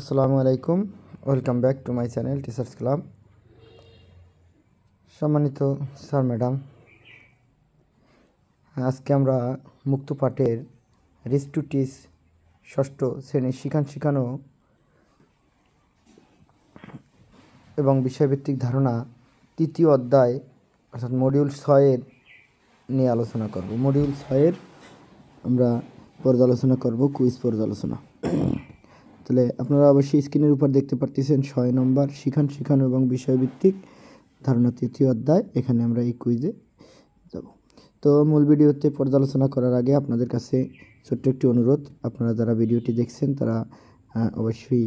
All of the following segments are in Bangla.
আসসালামু আলাইকুম welcome back to my channel teachers club সম্মানিত স্যার ম্যাডাম আজকে আমরা মুক্ত পাঠের রিস্টুটিস ষষ্ঠ শ্রেণীর শিখান শিখানো এবং বিষয়ভিত্তিক ধারণা তৃতীয় অধ্যায় অর্থাৎ মডিউল ছয়ের নিয়ে আলোচনা করব মডিউল ছয়ের আমরা পর্যালোচনা করব কুইজ পর্যালোচনা তাহলে আপনারা অবশ্যই স্ক্রিনের উপর দেখতে পারতেছেন ছয় নম্বর শিখান শিখানো এবং বিষয়ভিত্তিক ধারণা তৃতীয় অধ্যায় এখানে আমরা এই কুইজে যাব তো মূল ভিডিওতে পর্যালোচনা করার আগে আপনাদের কাছে ছোট্ট একটি অনুরোধ আপনারা যারা ভিডিওটি দেখছেন তারা অবশ্যই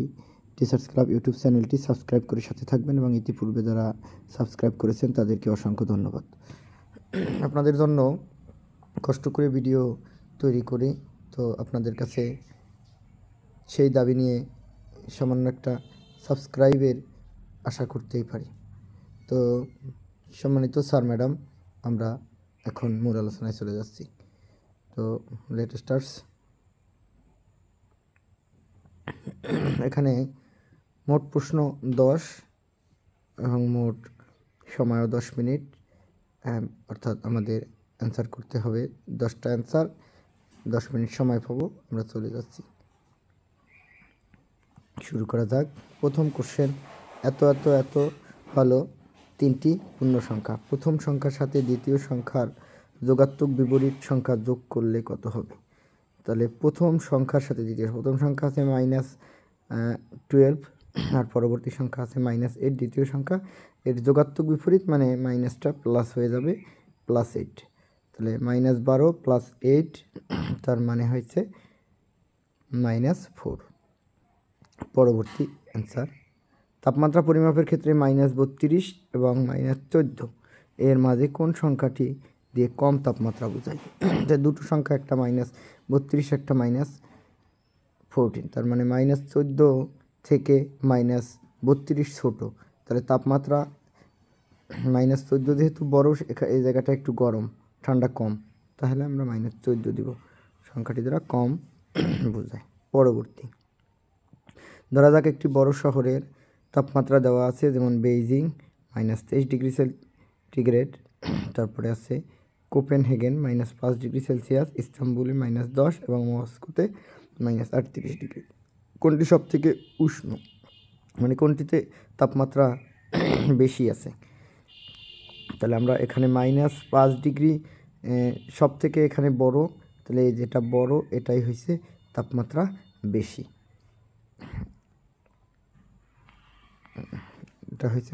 টিচার্স ক্লাব ইউটিউব চ্যানেলটি সাবস্ক্রাইব করে সাথে থাকবেন এবং ইতিপূর্বে যারা সাবস্ক্রাইব করেছেন তাদেরকে অসংখ্য ধন্যবাদ আপনাদের জন্য কষ্ট করে ভিডিও তৈরি করি তো আপনাদের কাছে সেই দাবি নিয়ে সামান্য একটা সাবস্ক্রাইবের আশা করতেই পারি তো সম্মানিত স্যার ম্যাডাম আমরা এখন মূল আলোচনায় চলে যাচ্ছি তো লেটেস্টার্স এখানে মোট প্রশ্ন দশ এবং মোট সময়ও দশ মিনিট অর্থাৎ আমাদের অ্যান্সার করতে হবে দশটা অ্যান্সার দশ মিনিট সময় পাবো আমরা চলে যাচ্ছি শুরু করা যাক প্রথম কোশ্চেন এত এত এত হলো তিনটি পূর্ণ সংখ্যা প্রথম সংখ্যার সাথে দ্বিতীয় সংখ্যার যোগাত্মক বিপরীত সংখ্যা যোগ করলে কত হবে তাহলে প্রথম সংখ্যার সাথে দ্বিতীয় প্রথম সংখ্যা আছে মাইনাস টুয়েলভ আর পরবর্তী সংখ্যা আছে মাইনাস এইট দ্বিতীয় সংখ্যা এর যোগাত্মক বিপরীত মানে মাইনাসটা প্লাস হয়ে যাবে প্লাস এইট তাহলে মাইনাস বারো প্লাস এইট তার মানে হয়েছে মাইনাস ফোর পরবর্তী অ্যান্সার তাপমাত্রা পরিমাপের ক্ষেত্রে মাইনাস বত্রিশ এবং মাইনাস চোদ্দো এর মাঝে কোন সংখ্যাটি দিয়ে কম তাপমাত্রা বোঝায় তো দুটো সংখ্যা একটা মাইনাস বত্রিশ একটা মাইনাস ফোরটিন তার মানে মাইনাস চোদ্দো থেকে মাইনাস বত্রিশ ছোটো তাহলে তাপমাত্রা মাইনাস চোদ্দো যেহেতু বড়ো এই জায়গাটা একটু গরম ঠান্ডা কম তাহলে আমরা মাইনাস চোদ্দো দিব সংখ্যাটি দ্বারা কম বোঝায় পরবর্তী ধরা যাক একটি বড় শহরের তাপমাত্রা দেওয়া আছে যেমন বেইজিং মাইনাস তেইশ ডিগ্রি সেলটিগ্রেড তারপরে আছে কোপেনহেগেন মাইনাস পাঁচ ডিগ্রি সেলসিয়াস ইস্তাম্বুলে মাইনাস দশ এবং মস্কোতে মাইনাস আটত্রিশ ডিগ্রি কোনটি সব থেকে উষ্ণ মানে কোনটিতে তাপমাত্রা বেশি আছে তাহলে আমরা এখানে মাইনাস পাঁচ ডিগ্রি সব থেকে এখানে বড় তাহলে যেটা বড় এটাই হয়েছে তাপমাত্রা বেশি উত্তরটা হয়েছে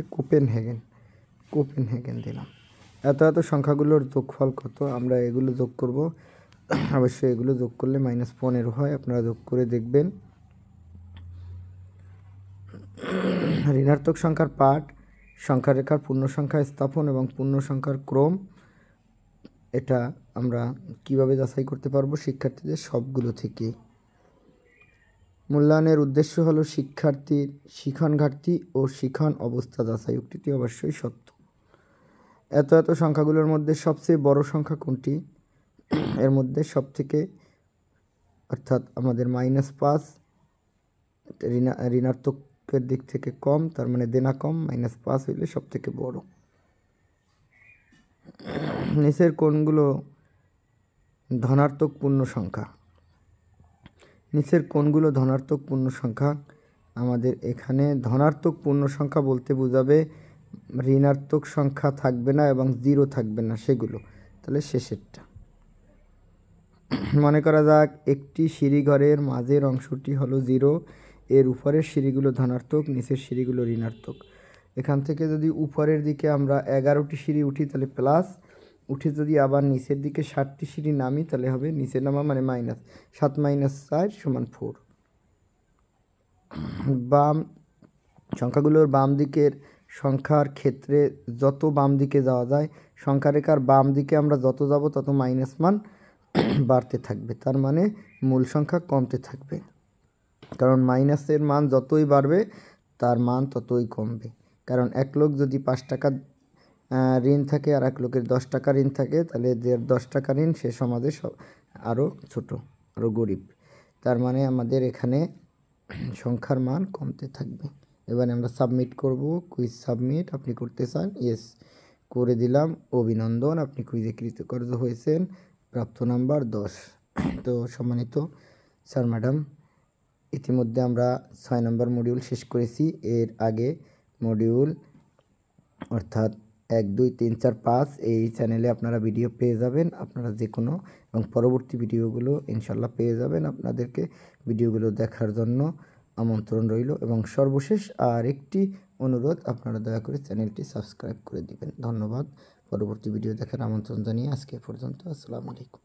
কোপেন হেগেন দিলাম এত এত সংখ্যাগুলোর যোগফল কত আমরা এগুলো যোগ করব অবশ্যই এগুলো যোগ করলে মাইনাস পনেরো হয় আপনারা যোগ করে দেখবেন ঋণাত্মক সংখ্যার পাঠ সংখ্যা রেখার পূর্ণ সংখ্যা স্থাপন এবং পূর্ণ সংখ্যার ক্রম এটা আমরা কিভাবে যাচাই করতে পারবো শিক্ষার্থীদের সবগুলো থেকে মূল্যায়নের উদ্দেশ্য হলো শিক্ষার্থীর শিখন ঘাটতি ও শিখন অবস্থা যাচাই উক্তিটি অবশ্যই সত্য এত এত সংখ্যাগুলোর মধ্যে সবচেয়ে বড় সংখ্যা কোনটি এর মধ্যে সব থেকে অর্থাৎ আমাদের মাইনাস পাঁচ ঋণা ঋণাত্মকের দিক থেকে কম তার মানে দেনা কম মাইনাস পাঁচ হইলে সব থেকে বড় নিচের কোনগুলো ধনাত্মক পূর্ণ সংখ্যা নিচের কোনগুলো ধনাত্মক পূর্ণ সংখ্যা আমাদের এখানে ধনাত্মক পূর্ণ সংখ্যা বলতে বোঝাবে ঋণাত্মক সংখ্যা থাকবে না এবং জিরো থাকবে না সেগুলো তাহলে শেষেরটা মনে করা যাক একটি সিঁড়িঘরের মাঝের অংশটি হলো জিরো এর উপরের সিঁড়িগুলো ধনাত্মক নিচের সিঁড়িগুলো ঋণাত্মক এখান থেকে যদি উপরের দিকে আমরা এগারোটি সিঁড়ি উঠি তাহলে প্লাস উঠে যদি আবার নিচের দিকে সাতটি সিঁড়ি নামি তাহলে হবে নিচে নামা মানে মাইনাস সাত মাইনাস চার সমান ফোর বাম সংখ্যাগুলোর বাম দিকের সংখ্যার ক্ষেত্রে যত বাম দিকে যাওয়া যায় সংখ্যা রেখার বাম দিকে আমরা যত যাব তত মাইনাস মান বাড়তে থাকবে তার মানে মূল সংখ্যা কমতে থাকবে কারণ মাইনাসের মান যতই বাড়বে তার মান ততই কমবে কারণ এক লোক যদি পাঁচ টাকা ঋণ থাকে আর এক লোকের দশ টাকা ঋণ থাকে তাহলে যে দশ টাকা ঋণ সে সমাজে সব আরও ছোটো আরও গরিব তার মানে আমাদের এখানে সংখ্যার মান কমতে থাকবে এবারে আমরা সাবমিট করব কুইজ সাবমিট আপনি করতে চান ইয়েস করে দিলাম অভিনন্দন আপনি কুইজে কৃতকার্য হয়েছেন প্রাপ্ত নাম্বার দশ তো সম্মানিত স্যার ম্যাডাম ইতিমধ্যে আমরা ছয় নম্বর মডিউল শেষ করেছি এর আগে মডিউল অর্থাৎ এক দুই তিন চার পাঁচ এই চ্যানেলে আপনারা ভিডিও পেয়ে যাবেন আপনারা যে কোনো এবং পরবর্তী ভিডিওগুলো ইনশাল্লাহ পেয়ে যাবেন আপনাদেরকে ভিডিওগুলো দেখার জন্য আমন্ত্রণ রইল এবং সর্বশেষ আর একটি অনুরোধ আপনারা দয়া করে চ্যানেলটি সাবস্ক্রাইব করে দিবেন ধন্যবাদ পরবর্তী ভিডিও দেখার আমন্ত্রণ জানিয়ে আজকে পর্যন্ত আসসালামু আলাইকুম